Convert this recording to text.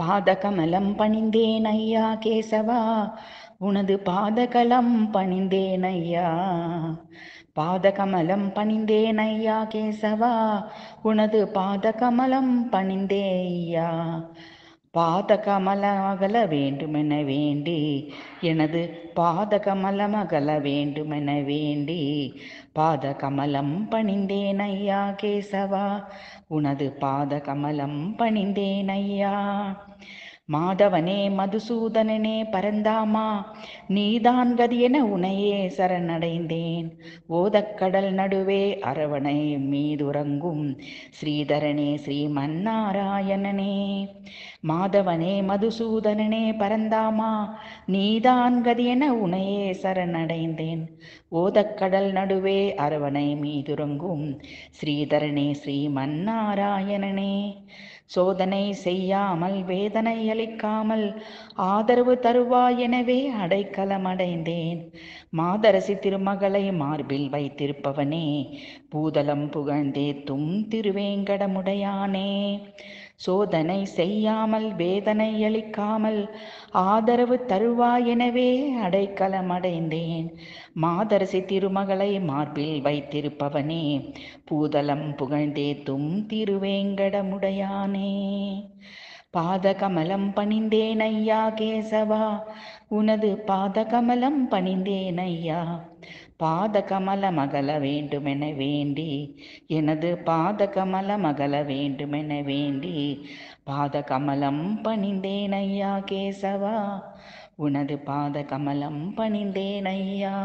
பாதகமலம் பணிந்தேன் ஐயா கேசவா உனது பாதகலம் பணிந்தேன் ஐயா பாதகமலம் பணிந்தேன் ஐயா கேசவா உனது பாதகமலம் பணிந்தேய்யா பாத கமலமகல வேண்டுமென வேண்டி எனது பாத கமலமகல வேண்டுமென வேண்டி பாத கமலம் பணிந்தேன் ஐயா கேசவா உனது பாத கமலம் பணிந்தேன் ஐயா மாதவனே மதுசூதனனே பரந்தாமா நீதான் கதி என உனையே சரணடைந்தேன் ஓதக்கடல் நடுவே அரவணை மீதுரங்கும் ஸ்ரீதரனே ஸ்ரீமன்னாராயணனே மாதவனே மதுசூதனனே பரந்தாமா நீதான் கதி என உனையே சரணடைந்தேன் ஓதக்கடல் நடுவே அரவணை மீதுரங்கும் ஸ்ரீதரனே ஸ்ரீமன்னாராயணனே சோதனை செய்யாமல் வேதனை அளிக்காமல் ஆதரவு தருவாய் எனவே அடைக்கலம் அடைந்தேன் மாதரசி திருமகளை மார்பில் வைத்திருப்பவனே பூதலம் புகழ்ந்தே தும் திருவேங்கடமுடையானே சோதனை செய்யாமல் வேதனை அளிக்காமல் ஆதரவு தருவாய் எனவே அடைக்கலமடைந்தேன் மாதரசி திருமகளை மார்பில் வைத்திருப்பவனே பூதலம் புகழ்ந்தே தும் திருவேங்கடமுடையானே பாதகமலம் பணிந்தேன் ஐயா கேசவா உனது பாதகமலம் பணிந்தேன் ஐயா பாத கமல மகள வேண்டுமென வேண்டி எனது பாத கமல மகள வேண்டுமென வேண்டி பாத கமலம் பணிந்தேன் ஐயா கேசவா உனது பாத கமலம் பணிந்தேன் ஐயா